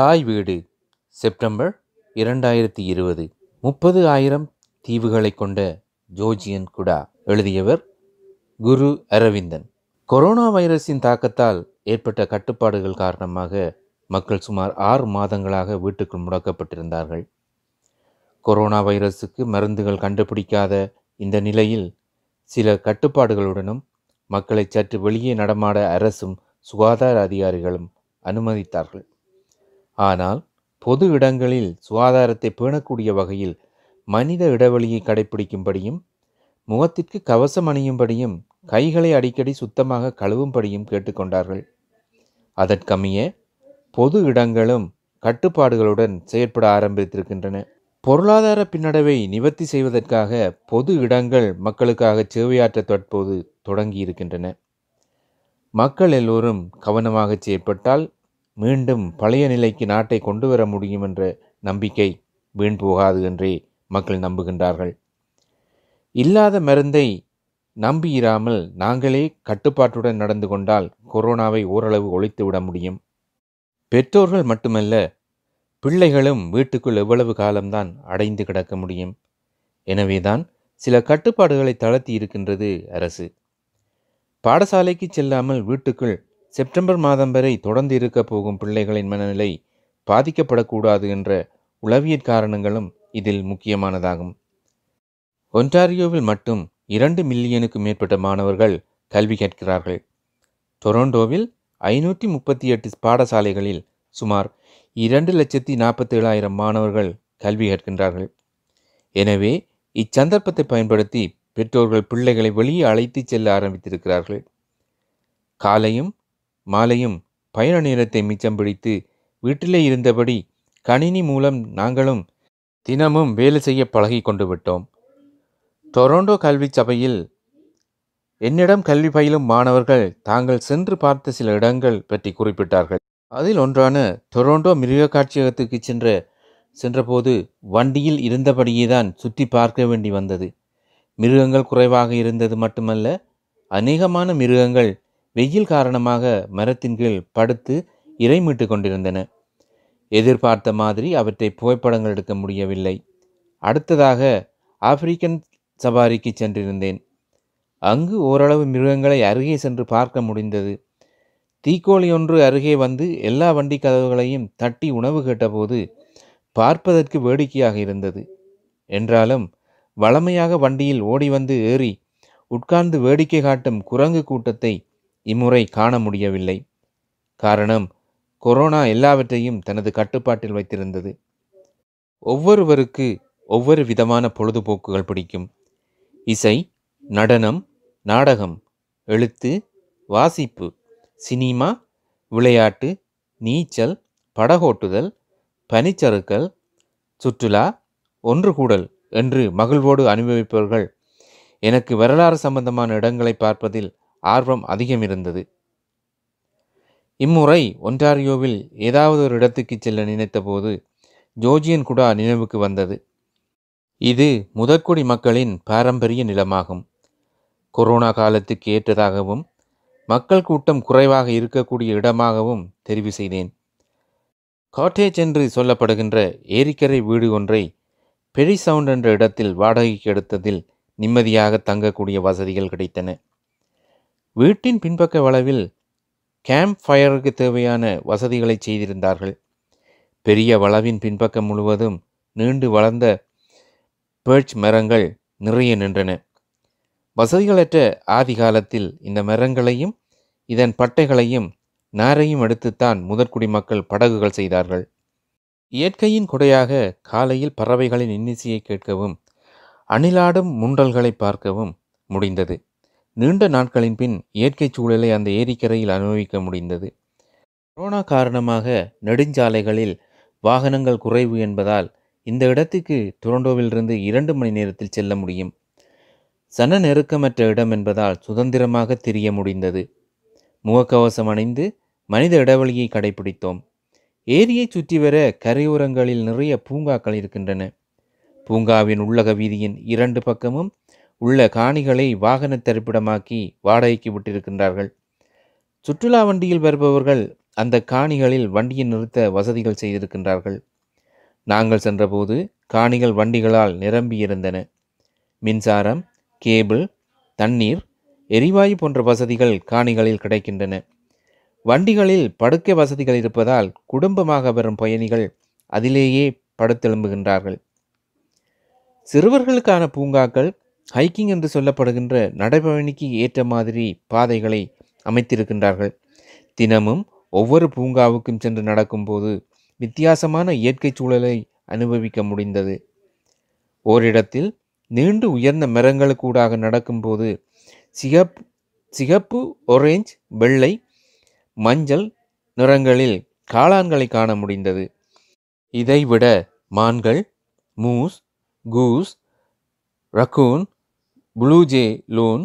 தாய் வீடு செப்டம்பர் இரண்டாயிரத்தி இருபது முப்பது ஆயிரம் தீவுகளை கொண்ட ஜோர்ஜியன் குடா எழுதியவர் குரு அரவிந்தன் கொரோனா வைரஸின் தாக்கத்தால் ஏற்பட்ட கட்டுப்பாடுகள் காரணமாக மக்கள் சுமார் ஆறு மாதங்களாக வீட்டுக்குள் முடக்கப்பட்டிருந்தார்கள் கொரோனா வைரஸுக்கு மருந்துகள் கண்டுபிடிக்காத இந்த நிலையில் சில கட்டுப்பாடுகளுடனும் மக்களை சற்று வெளியே நடமாட அரசும் சுகாதார அதிகாரிகளும் அனுமதித்தார்கள் ஆனால் பொது இடங்களில் சுகாதாரத்தை பேணக்கூடிய வகையில் மனித இடைவெளியை கடைபிடிக்கும்படியும் முகத்திற்கு கவசம் அணியும்படியும் கைகளை அடிக்கடி சுத்தமாக கழுவும்படியும் கேட்டுக்கொண்டார்கள் அதற்கமைய பொது இடங்களும் கட்டுப்பாடுகளுடன் செயற்பட ஆரம்பித்திருக்கின்றன பொருளாதார பின்னடைவை நிவர்த்தி செய்வதற்காக பொது இடங்கள் மக்களுக்காக சேவையாற்ற தற்போது தொடங்கியிருக்கின்றன மக்கள் எல்லோரும் கவனமாக செயற்பட்டால் மீண்டும் பழைய நிலைக்கு நாட்டை கொண்டு வர முடியும் என்ற நம்பிக்கை வீண் போகாது என்றே மக்கள் நம்புகின்றார்கள் இல்லாத மருந்தை நம்பியிராமல் நாங்களே கட்டுப்பாட்டுடன் நடந்து கொண்டால் கொரோனாவை ஓரளவு ஒழித்து விட முடியும் பெற்றோர்கள் மட்டுமல்ல பிள்ளைகளும் வீட்டுக்குள் எவ்வளவு காலம்தான் அடைந்து கிடக்க முடியும் எனவேதான் சில கட்டுப்பாடுகளை தளர்த்தி இருக்கின்றது அரசு பாடசாலைக்கு செல்லாமல் வீட்டுக்குள் செப்டம்பர் மாதம் வரை தொடர்ந்து இருக்க போகும் பிள்ளைகளின் மனநிலை பாதிக்கப்படக்கூடாது என்ற உளவியற் காரணங்களும் இதில் முக்கியமானதாகும் ஒன்டாரியோவில் மட்டும் இரண்டு மில்லியனுக்கு மேற்பட்ட மாணவர்கள் கல்வி கேட்கிறார்கள் டொரண்டோவில் ஐநூற்றி முப்பத்தி எட்டு பாடசாலைகளில் சுமார் இரண்டு லட்சத்தி நாற்பத்தேழாயிரம் மாணவர்கள் கல்வி கேட்கின்றார்கள் எனவே இச்சந்தர்ப்பத்தை பயன்படுத்தி பெற்றோர்கள் பிள்ளைகளை வெளியே அழைத்து செல்ல ஆரம்பித்திருக்கிறார்கள் காலையும் மாலையும் பயண நேரத்தை மிச்சம் பிடித்து வீட்டிலே இருந்தபடி கணினி மூலம் நாங்களும் தினமும் வேலை செய்ய பழகி கொண்டு விட்டோம் டொரோண்டோ கல்வி சபையில் என்னிடம் கல்வி பயிலும் மாணவர்கள் தாங்கள் சென்று பார்த்த சில இடங்கள் பற்றி குறிப்பிட்டார்கள் அதில் ஒன்றான டொரோண்டோ மிருக காட்சியகத்துக்கு சென்ற சென்றபோது வண்டியில் இருந்தபடியே தான் சுற்றி பார்க்க வேண்டி வந்தது மிருகங்கள் குறைவாக இருந்தது மட்டுமல்ல அநேகமான மிருகங்கள் வெயில் காரணமாக மரத்தின் கீழ் படுத்து இறைமிட்டு கொண்டிருந்தன எதிர்பார்த்த மாதிரி அவற்றை புகைப்படங்கள் எடுக்க முடியவில்லை அடுத்ததாக ஆப்பிரிக்கன் சபாரிக்கு சென்றிருந்தேன் அங்கு ஓரளவு மிருகங்களை அருகே சென்று பார்க்க முடிந்தது தீக்கோழி ஒன்று அருகே வந்து எல்லா வண்டி கதவுகளையும் தட்டி உணவு கேட்டபோது பார்ப்பதற்கு வேடிக்கையாக இருந்தது என்றாலும் வளமையாக வண்டியில் ஓடி வந்து ஏறி உட்கார்ந்து வேடிக்கை காட்டும் குரங்கு கூட்டத்தை இம்முறை காண முடியவில்லை காரணம் கொரோனா எல்லாவற்றையும் தனது கட்டுப்பாட்டில் வைத்திருந்தது ஒவ்வொருவருக்கு ஒவ்வொரு விதமான பொழுதுபோக்குகள் பிடிக்கும் இசை நடனம் நாடகம் எழுத்து வாசிப்பு சினிமா விளையாட்டு நீச்சல் படகோட்டுதல் பனிச்சறுக்கல் சுற்றுலா ஒன்று கூடல் என்று மகிழ்வோடு அனுபவிப்பவர்கள் எனக்கு வரலாறு சம்பந்தமான இடங்களை பார்ப்பதில் ஆர்வம் அதிகம் இருந்தது இம்முறை ஒன்டாரியோவில் ஏதாவது ஒரு இடத்துக்கு செல்ல நினைத்தபோது ஜோர்ஜியன் குடா நினைவுக்கு வந்தது இது முதற்குடி மக்களின் பாரம்பரிய நிலமாகும் கொரோனா காலத்துக்கு ஏற்றதாகவும் மக்கள் கூட்டம் குறைவாக இருக்கக்கூடிய இடமாகவும் தெரிவு செய்தேன் காட்டேஜ் என்று சொல்லப்படுகின்ற ஏரிக்கரை வீடு ஒன்றை பெரி சவுண்ட் என்ற இடத்தில் வாடகைக்கு எடுத்ததில் நிம்மதியாக தங்கக்கூடிய வசதிகள் கிடைத்தன வீட்டின் பின்பக்க வளவில் கேம்ப் ஃபயருக்கு தேவையான வசதிகளை செய்திருந்தார்கள் பெரிய வளவின் பின்பக்கம் முழுவதும் நீண்டு வளர்ந்த பேர்ச் மரங்கள் நிறைய நின்றன வசதிகளற்ற ஆதி காலத்தில் இந்த மரங்களையும் இதன் பட்டைகளையும் நாரையும் எடுத்துத்தான் முதற்குடி மக்கள் படகுகள் செய்தார்கள் இயற்கையின் குடையாக காலையில் பறவைகளின் இன்னிசையை கேட்கவும் அணிலாடும் முண்டல்களை பார்க்கவும் முடிந்தது நீண்ட நாட்களின் பின் இயற்கை சூழலை அந்த ஏரிக்கரையில் அனுபவிக்க முடிந்தது கொரோனா காரணமாக நெடுஞ்சாலைகளில் வாகனங்கள் குறைவு என்பதால் இந்த இடத்துக்கு துரண்டோவிலிருந்து இரண்டு மணி நேரத்தில் செல்ல முடியும் சன நெருக்கமற்ற இடம் என்பதால் சுதந்திரமாக திரிய முடிந்தது முகக்கவசம் அணிந்து மனித இடைவெளியை கடைபிடித்தோம் ஏரியை சுற்றி வர கரையோரங்களில் நிறைய பூங்காக்கள் இருக்கின்றன பூங்காவின் உள்ளக வீதியின் இரண்டு பக்கமும் உள்ள காணிகளை வாகன தரிப்பிடமாக்கி வாடகைக்கு விட்டிருக்கின்றார்கள் சுற்றுலா வண்டியில் வருபவர்கள் அந்த காணிகளில் வண்டியை நிறுத்த வசதிகள் செய்திருக்கின்றார்கள் நாங்கள் சென்றபோது காணிகள் வண்டிகளால் நிரம்பியிருந்தன மின்சாரம் கேபிள் தண்ணீர் எரிவாயு போன்ற வசதிகள் காணிகளில் கிடைக்கின்றன வண்டிகளில் படுக்கை வசதிகள் இருப்பதால் குடும்பமாக வரும் பயணிகள் அதிலேயே படுத்தெழும்புகின்றார்கள் சிறுவர்களுக்கான பூங்காக்கள் ஹைக்கிங் என்று சொல்லப்படுகின்ற நடைபயணிக்கு ஏற்ற மாதிரி பாதைகளை அமைத்திருக்கின்றார்கள் தினமும் ஒவ்வொரு பூங்காவுக்கும் சென்று நடக்கும்போது வித்தியாசமான இயற்கை சூழலை அனுபவிக்க முடிந்தது ஓரிடத்தில் நீண்டு உயர்ந்த மரங்களுக்கூடாக நடக்கும்போது சிகப் சிகப்பு ஒரேஞ்ச் வெள்ளை மஞ்சள் நிறங்களில் காளான்களை காண முடிந்தது இதைவிட மான்கள் moose goose raccoon blue jay jay loon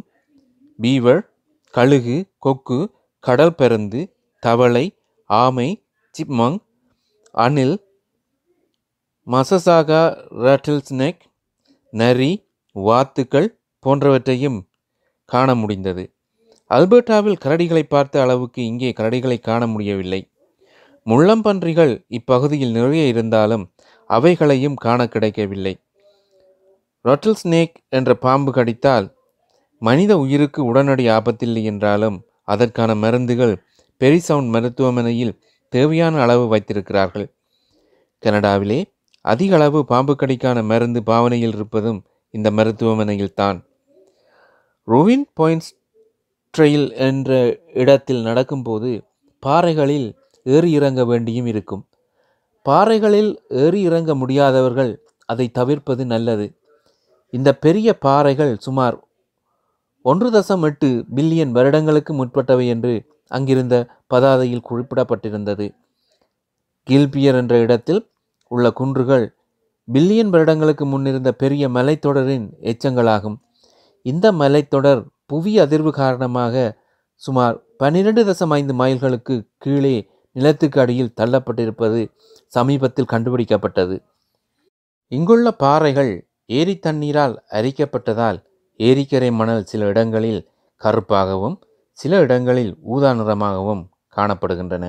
beaver கழுகு கொக்கு கடல் பருந்து தவளை ஆமை சிப்மங் அணில் மசசாகா ரட்டில் ஸ்னேக் நரி வாத்துக்கள் போன்றவற்றையும் காண முடிந்தது அல்பர்டாவில் கரடிகளை பார்த்த அளவுக்கு இங்கே கரடிகளை காண முடியவில்லை முள்ளம்பன்றிகள் இப்பகுதியில் நிறைய இருந்தாலும் அவைகளையும் காண கிடைக்கவில்லை ரொட்டல் ஸ்னேக் என்ற பாம்பு கடித்தால் மனித உயிருக்கு உடனடி ஆபத்தில்லை என்றாலும் அதற்கான மருந்துகள் பெரிசவுண்ட் மருத்துவமனையில் தேவையான அளவு வைத்திருக்கிறார்கள் கனடாவிலே அதிக அளவு பாம்பு கடிக்கான மருந்து பாவனையில் இருப்பதும் இந்த மருத்துவமனையில் தான் ரோவின் பாயிண்ட்ஸ் ட்ரெயில் என்ற இடத்தில் நடக்கும்போது பாறைகளில் ஏறி இறங்க வேண்டியும் இருக்கும் பாறைகளில் ஏறி இறங்க முடியாதவர்கள் அதை தவிர்ப்பது நல்லது இந்த பெரிய பாறைகள் சுமார் ஒன்று தசம் எட்டு பில்லியன் வருடங்களுக்கு முற்பட்டவை என்று அங்கிருந்த பதாதையில் குறிப்பிடப்பட்டிருந்தது கில்பியர் என்ற இடத்தில் உள்ள குன்றுகள் பில்லியன் வருடங்களுக்கு முன்னிருந்த பெரிய மலைத்தொடரின் எச்சங்களாகும் இந்த மலைத்தொடர் புவி அதிர்வு காரணமாக சுமார் பன்னிரண்டு தசம் ஐந்து மைல்களுக்கு கீழே நிலத்துக்கு அடியில் தள்ளப்பட்டிருப்பது சமீபத்தில் கண்டுபிடிக்கப்பட்டது இங்குள்ள பாறைகள் ஏரி தண்ணீரால் அரிக்கப்பட்டதால் ஏரிக்கரை மணல் சில இடங்களில் கருப்பாகவும் சில இடங்களில் ஊதா நிறமாகவும் காணப்படுகின்றன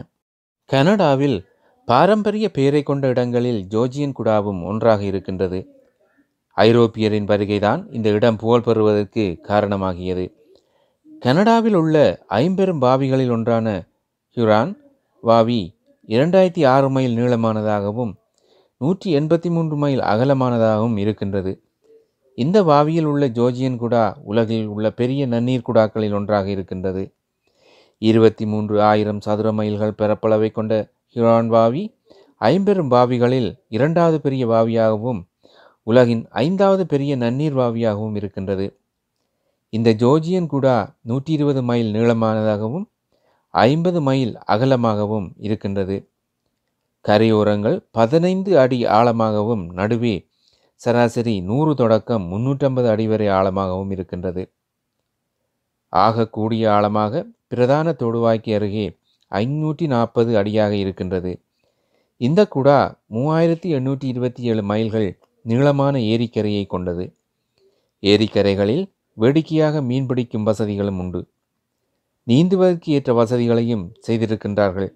கனடாவில் பாரம்பரிய பெயரை கொண்ட இடங்களில் ஜோர்ஜியன் குடாவும் ஒன்றாக இருக்கின்றது ஐரோப்பியரின் வருகைதான் இந்த இடம் புகழ் பெறுவதற்கு காரணமாகியது கனடாவில் உள்ள ஐம்பெரும் பாவிகளில் ஒன்றான ஹியூரான் வாவி இரண்டாயிரத்தி ஆறு மைல் நீளமானதாகவும் நூற்றி எண்பத்தி மூன்று மைல் அகலமானதாகவும் இருக்கின்றது இந்த வாவியில் உள்ள ஜோஜியன் குடா உலகில் உள்ள பெரிய நன்னீர் குடாக்களில் ஒன்றாக இருக்கின்றது இருபத்தி மூன்று ஆயிரம் சதுர மைல்கள் பெறப்பளவை கொண்ட ஹிரான் வாவி ஐம்பெரும் வாவிகளில் இரண்டாவது பெரிய வாவியாகவும் உலகின் ஐந்தாவது பெரிய நன்னீர் வாவியாகவும் இருக்கின்றது இந்த ஜோர்ஜியன் குடா நூற்றி இருபது மைல் நீளமானதாகவும் ஐம்பது மைல் அகலமாகவும் இருக்கின்றது கரையோரங்கள் பதினைந்து அடி ஆழமாகவும் நடுவே சராசரி நூறு தொடக்கம் முன்னூற்றம்பது அடி வரை ஆழமாகவும் இருக்கின்றது ஆகக்கூடிய ஆழமாக பிரதான தொடுவாய்க்கு அருகே ஐநூற்றி நாற்பது அடியாக இருக்கின்றது இந்த குடா மூவாயிரத்தி எண்ணூற்றி இருபத்தி ஏழு மைல்கள் நீளமான ஏரிக்கரையை கொண்டது ஏரிக்கரைகளில் வேடிக்கையாக மீன்பிடிக்கும் வசதிகளும் உண்டு நீந்துவதற்கு ஏற்ற வசதிகளையும் செய்திருக்கின்றார்கள்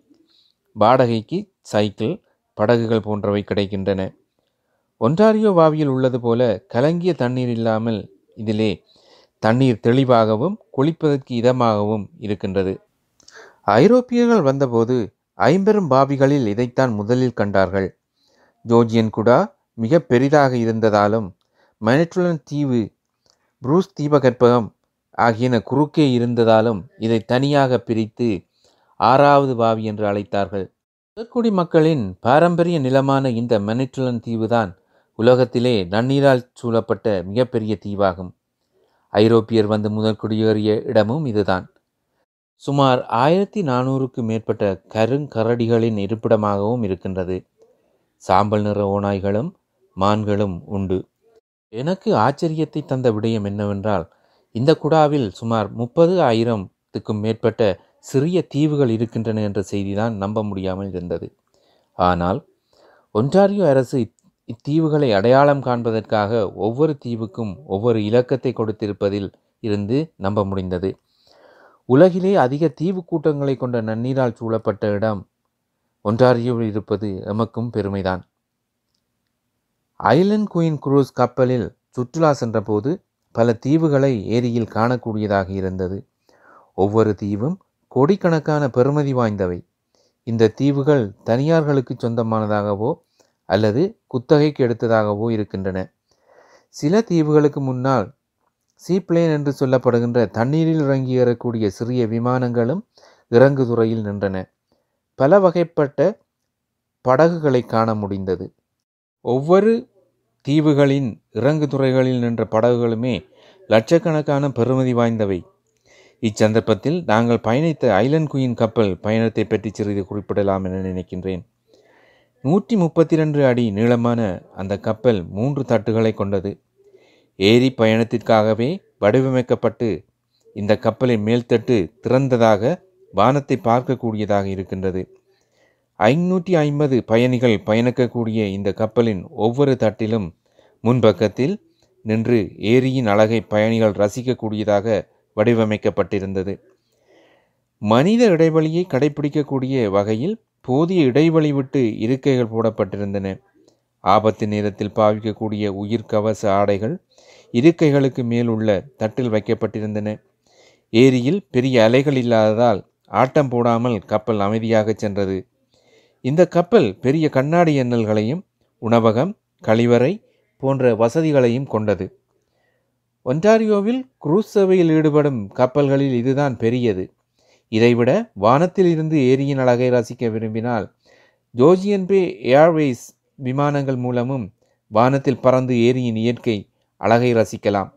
வாடகைக்கு சைக்கிள் படகுகள் போன்றவை கிடைக்கின்றன ஒன்டாரியோ வாவியில் உள்ளது போல கலங்கிய தண்ணீர் இல்லாமல் இதிலே தண்ணீர் தெளிவாகவும் குளிப்பதற்கு இதமாகவும் இருக்கின்றது ஐரோப்பியர்கள் வந்தபோது ஐம்பெரும் பாவிகளில் இதைத்தான் முதலில் கண்டார்கள் ஜோர்ஜியன் குடா மிக பெரிதாக இருந்ததாலும் மனிட்டுலன் தீவு புரூஸ் தீபகற்பகம் ஆகியன குறுக்கே இருந்ததாலும் இதை தனியாக பிரித்து ஆறாவது பாவி என்று அழைத்தார்கள் முதற்குடி மக்களின் பாரம்பரிய நிலமான இந்த மெனிட்ரலன் தீவுதான் உலகத்திலே நன்னீரால் சூழப்பட்ட மிகப்பெரிய தீவாகும் ஐரோப்பியர் வந்து முதல் குடியேறிய இடமும் இதுதான் சுமார் ஆயிரத்தி நானூறுக்கு மேற்பட்ட கருங்கரடிகளின் இருப்பிடமாகவும் இருக்கின்றது சாம்பல் நிற ஓநாய்களும் மான்களும் உண்டு எனக்கு ஆச்சரியத்தை தந்த விடயம் என்னவென்றால் இந்த குடாவில் சுமார் முப்பது ஆயிரத்துக்கும் மேற்பட்ட சிறிய தீவுகள் இருக்கின்றன என்ற செய்திதான் நம்ப முடியாமல் இருந்தது ஆனால் ஒன்றாரியோ அரசு இத்தீவுகளை அடையாளம் காண்பதற்காக ஒவ்வொரு தீவுக்கும் ஒவ்வொரு இலக்கத்தை கொடுத்திருப்பதில் இருந்து நம்ப முடிந்தது உலகிலே அதிக தீவு கூட்டங்களை கொண்ட நன்னீரால் சூழப்பட்ட இடம் ஒன்றாரியோவில் இருப்பது எமக்கும் பெருமைதான் ஐலண்ட் குயின் குரூஸ் கப்பலில் சுற்றுலா சென்றபோது பல தீவுகளை ஏரியில் காணக்கூடியதாக இருந்தது ஒவ்வொரு தீவும் கோடிக்கணக்கான பெறுமதி வாய்ந்தவை இந்த தீவுகள் தனியார்களுக்கு சொந்தமானதாகவோ அல்லது குத்தகைக்கு எடுத்ததாகவோ இருக்கின்றன சில தீவுகளுக்கு முன்னால் சீப்ளேன் என்று சொல்லப்படுகின்ற தண்ணீரில் இறங்கி ஏறக்கூடிய சிறிய விமானங்களும் இறங்கு துறையில் நின்றன பல வகைப்பட்ட படகுகளை காண முடிந்தது ஒவ்வொரு தீவுகளின் இறங்கு துறைகளில் நின்ற படகுகளுமே லட்சக்கணக்கான பெறுமதி வாய்ந்தவை இச்சந்தர்ப்பத்தில் நாங்கள் பயணித்த ஐலண்ட் குயின் கப்பல் பயணத்தை பற்றி சிறிது குறிப்பிடலாம் என நினைக்கின்றேன் நூற்றி முப்பத்தி ரெண்டு அடி நீளமான அந்த கப்பல் மூன்று தட்டுகளை கொண்டது ஏரி பயணத்திற்காகவே வடிவமைக்கப்பட்டு இந்த கப்பலின் மேல்தட்டு திறந்ததாக வானத்தை பார்க்கக்கூடியதாக இருக்கின்றது ஐநூற்றி ஐம்பது பயணிகள் பயணிக்கக்கூடிய இந்த கப்பலின் ஒவ்வொரு தட்டிலும் முன்பக்கத்தில் நின்று ஏரியின் அழகை பயணிகள் ரசிக்கக்கூடியதாக வடிவமைக்கப்பட்டிருந்தது மனித இடைவெளியை கடைபிடிக்கக்கூடிய வகையில் போதிய இடைவெளி விட்டு இருக்கைகள் போடப்பட்டிருந்தன ஆபத்து நேரத்தில் பாவிக்கக்கூடிய உயிர் கவச ஆடைகள் இருக்கைகளுக்கு மேல் உள்ள தட்டில் வைக்கப்பட்டிருந்தன ஏரியில் பெரிய அலைகள் இல்லாததால் ஆட்டம் போடாமல் கப்பல் அமைதியாக சென்றது இந்த கப்பல் பெரிய கண்ணாடி எண்ணல்களையும் உணவகம் கழிவறை போன்ற வசதிகளையும் கொண்டது ஒன்டாரியோவில் குரூஸ் சேவையில் ஈடுபடும் கப்பல்களில் இதுதான் பெரியது இதைவிட வானத்தில் இருந்து ஏரியின் அழகை ரசிக்க விரும்பினால் ஜோஜியன் பே ஏர்வேஸ் விமானங்கள் மூலமும் வானத்தில் பறந்து ஏரியின் இயற்கை அழகை ரசிக்கலாம்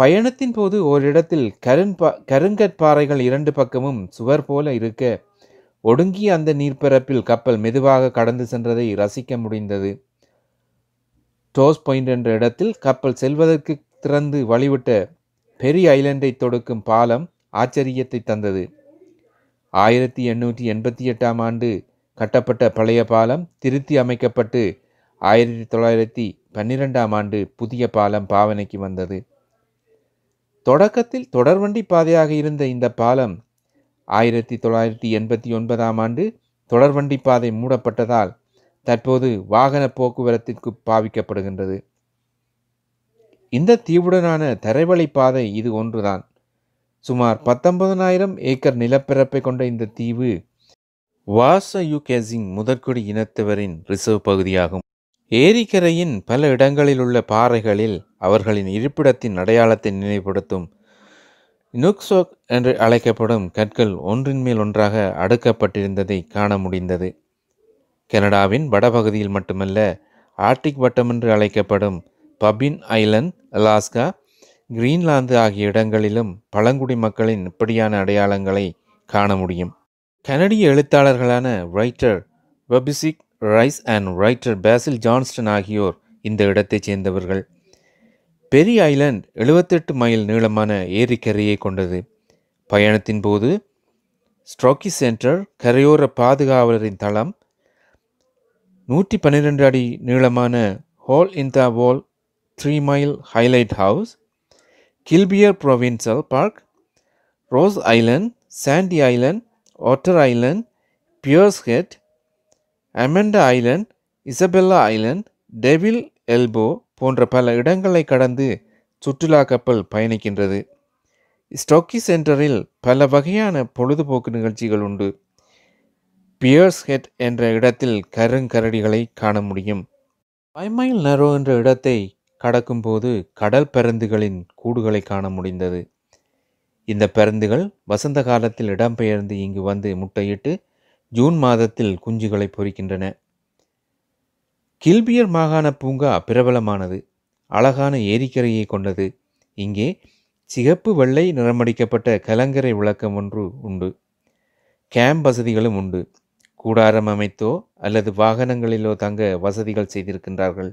பயணத்தின் போது ஓரிடத்தில் கருண்பா கருங்கற்பாறைகள் இரண்டு பக்கமும் சுவர் போல இருக்க ஒடுங்கி அந்த நீர்ப்பரப்பில் கப்பல் மெதுவாக கடந்து சென்றதை ரசிக்க முடிந்தது டோஸ் பாயிண்ட் என்ற இடத்தில் கப்பல் செல்வதற்கு திறந்து வழிவிட்ட பெரிய ஐலண்டை தொடுக்கும் பாலம் ஆச்சரியத்தை தந்தது ஆயிரத்தி எண்ணூற்றி எண்பத்தி எட்டாம் ஆண்டு கட்டப்பட்ட பழைய பாலம் திருத்தி அமைக்கப்பட்டு ஆயிரத்தி தொள்ளாயிரத்தி பன்னிரெண்டாம் ஆண்டு புதிய பாலம் பாவனைக்கு வந்தது தொடக்கத்தில் தொடர்வண்டி பாதையாக இருந்த இந்த பாலம் ஆயிரத்தி தொள்ளாயிரத்தி எண்பத்தி ஒன்பதாம் ஆண்டு தொடர்வண்டி பாதை மூடப்பட்டதால் தற்போது வாகன போக்குவரத்திற்கு பாவிக்கப்படுகின்றது இந்த தீவுடனான தரைவழி பாதை இது ஒன்றுதான் சுமார் பத்தொன்பதனாயிரம் ஏக்கர் நிலப்பிறப்பை கொண்ட இந்த தீவு வாச யூகேசிங் முதற்குடி இனத்தவரின் ரிசர்வ் பகுதியாகும் ஏரிக்கரையின் பல இடங்களில் உள்ள பாறைகளில் அவர்களின் இருப்பிடத்தின் அடையாளத்தை நினைவுபடுத்தும் நுக்சோக் என்று அழைக்கப்படும் கற்கள் ஒன்றின் மேல் ஒன்றாக அடுக்கப்பட்டிருந்ததை காண முடிந்தது கனடாவின் வடபகுதியில் மட்டுமல்ல ஆர்டிக் வட்டம் என்று அழைக்கப்படும் பபின் ஐலண்ட் அலாஸ்கா கிரீன்லாந்து ஆகிய இடங்களிலும் பழங்குடி மக்களின் இப்படியான அடையாளங்களை காண முடியும் கனடிய எழுத்தாளர்களான writer Waubgeshig Rice and writer Basil Johnston ஆகியோர் இந்த இடத்தைச் சேர்ந்தவர்கள் பெரிய ஐலண்ட் எழுபத்தெட்டு மைல் நீளமான ஏரிக்கரையை கொண்டது பயணத்தின் போது ஸ்ட்ரோக்கி சென்டர் கரையோர பாதுகாவலரின் தளம் நூற்றி பன்னிரெண்டு அடி நீளமான Hole in the Wall Three Mile highlight house Killbear provincial park Rose Island Sandy Island Otter Island Bears Head Amanda Island Isabella Island Devil Elbow போன்ற பல இடங்களை கடந்து சுற்றுலா கப்பல் பயணிக்கின்றது ஸ்டோக்கி சென்டரில் பல வகையான பொழுதுபோக்கு நிகழ்ச்சிகள் உண்டு பியர்ஸ் ஹெட் என்ற இடத்தில் கருங்கரடிகளை காண முடியும் பைமைல் நரோ என்ற இடத்தை கடக்கும்போது கடல் பருந்துகளின் கூடுகளை காண முடிந்தது இந்த பருந்துகள் வசந்த காலத்தில் இடம்பெயர்ந்து இங்கு வந்து முட்டையிட்டு ஜூன் மாதத்தில் குஞ்சுகளை பொறிக்கின்றன கில்பியர் மாகாண பூங்கா பிரபலமானது அழகான ஏரிக்கரையை கொண்டது இங்கே சிகப்பு வெள்ளை நிறமடிக்கப்பட்ட கலங்கரை விளக்கம் ஒன்று உண்டு கேம்ப் வசதிகளும் உண்டு கூடாரம் அமைத்தோ அல்லது வாகனங்களிலோ தங்க வசதிகள் செய்திருக்கின்றார்கள்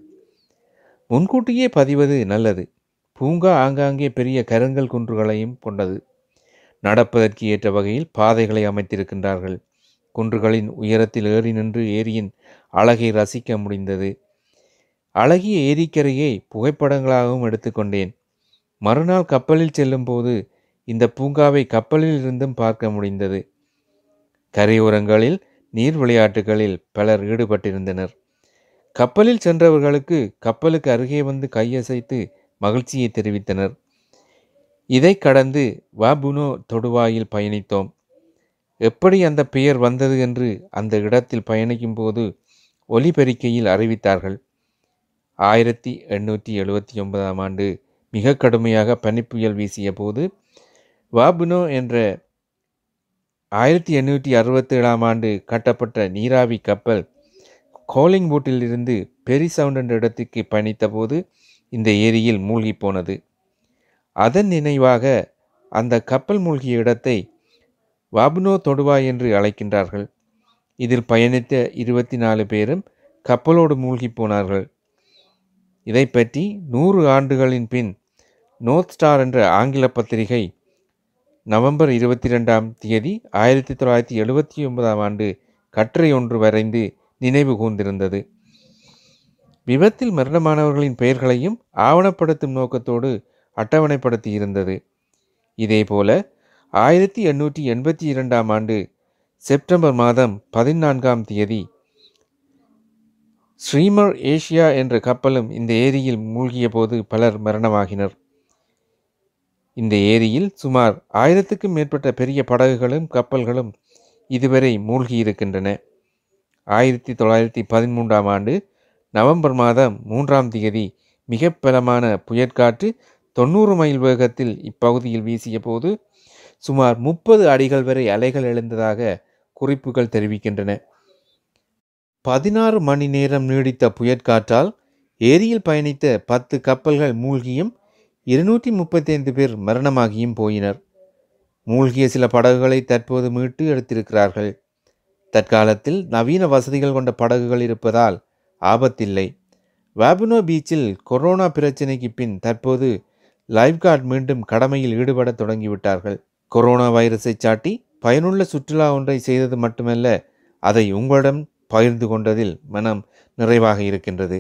முன்கூட்டியே பதிவது நல்லது பூங்கா ஆங்காங்கே பெரிய கருங்கல் குன்றுகளையும் கொண்டது நடப்பதற்கு ஏற்ற வகையில் பாதைகளை அமைத்திருக்கின்றார்கள் குன்றுகளின் உயரத்தில் ஏறி நின்று ஏரியின் அழகை ரசிக்க முடிந்தது அழகிய ஏரிக்கரையை புகைப்படங்களாகவும் எடுத்துக்கொண்டேன் மறுநாள் கப்பலில் செல்லும்போது இந்த பூங்காவை கப்பலில் இருந்தும் பார்க்க முடிந்தது கரையோரங்களில் நீர் விளையாட்டுகளில் பலர் ஈடுபட்டிருந்தனர் கப்பலில் சென்றவர்களுக்கு கப்பலுக்கு அருகே வந்து கையசைத்து மகிழ்ச்சியை தெரிவித்தனர் இதை கடந்து வாபுனோ தொடுவாயில் பயணித்தோம் எப்படி அந்த பெயர் வந்தது என்று அந்த இடத்தில் பயணிக்கும் போது ஒலிபெருக்கையில் அறிவித்தார்கள் ஆயிரத்தி எண்ணூற்றி எழுபத்தி ஒன்பதாம் ஆண்டு மிக கடுமையாக பனிப்புயல் வீசிய போது வாபுனோ என்ற ஆயிரத்தி எண்ணூற்றி அறுபத்தேழாம் ஆண்டு கட்டப்பட்ட நீராவி கப்பல் கோலிங்வுட்டில் இருந்து பெரிசவுண்ட் என்ற இடத்துக்கு பயணித்தபோது இந்த ஏரியில் மூழ்கி போனது அதன் நினைவாக அந்த கப்பல் மூழ்கிய இடத்தை வாபுனோ தொடுவா என்று அழைக்கின்றார்கள் இதில் பயணித்த இருபத்தி நாலு பேரும் கப்பலோடு மூழ்கி போனார்கள் இதை பற்றி நூறு ஆண்டுகளின் பின் நோர்த் ஸ்டார் என்ற ஆங்கில பத்திரிகை நவம்பர் இருபத்தி ரெண்டாம் தேதி ஆயிரத்தி தொள்ளாயிரத்தி எழுபத்தி ஒன்பதாம் ஆண்டு கட்டுரை ஒன்று வரைந்து நினைவு கூர்ந்திருந்தது விபத்தில் மரணமானவர்களின் பெயர்களையும் ஆவணப்படுத்தும் நோக்கத்தோடு அட்டவணைப்படுத்தி இருந்தது இதேபோல ஆயிரத்தி எண்ணூற்றி எண்பத்தி இரண்டாம் ஆண்டு செப்டம்பர் மாதம் பதினான்காம் தேதி ஸ்ரீமர் ஏஷியா என்ற கப்பலும் இந்த ஏரியில் மூழ்கிய போது பலர் மரணமாகினர் இந்த ஏரியில் சுமார் ஆயிரத்துக்கும் மேற்பட்ட பெரிய படகுகளும் கப்பல்களும் இதுவரை மூழ்கியிருக்கின்றன ஆயிரத்தி தொள்ளாயிரத்தி பதிமூன்றாம் ஆண்டு நவம்பர் மாதம் மூன்றாம் தேதி மிக பலமான புயற்காற்று தொண்ணூறு மைல் வேகத்தில் இப்பகுதியில் வீசிய போது சுமார் முப்பது அடிகள் வரை அலைகள் எழுந்ததாக குறிப்புகள் தெரிவிக்கின்றன பதினாறு மணி நேரம் நீடித்த புயற்காற்றால் ஏரியில் பயணித்த பத்து கப்பல்கள் மூழ்கியும் இருநூற்றி முப்பத்தைந்து பேர் மரணமாகியும் போயினர் மூழ்கிய சில படகுகளை தற்போது மீட்டு எடுத்திருக்கிறார்கள் தற்காலத்தில் நவீன வசதிகள் கொண்ட படகுகள் இருப்பதால் ஆபத்தில்லை வேபினோ பீச்சில் கொரோனா பிரச்சினைக்கு பின் தற்போது லைஃப் கார்டு மீண்டும் கடமையில் ஈடுபட தொடங்கிவிட்டார்கள் கொரோனா வைரஸை சாட்டி பயனுள்ள சுற்றுலா ஒன்றை செய்தது மட்டுமல்ல அதை உங்களிடம் பகிர்ந்து கொண்டதில் மனம் நிறைவாக இருக்கின்றது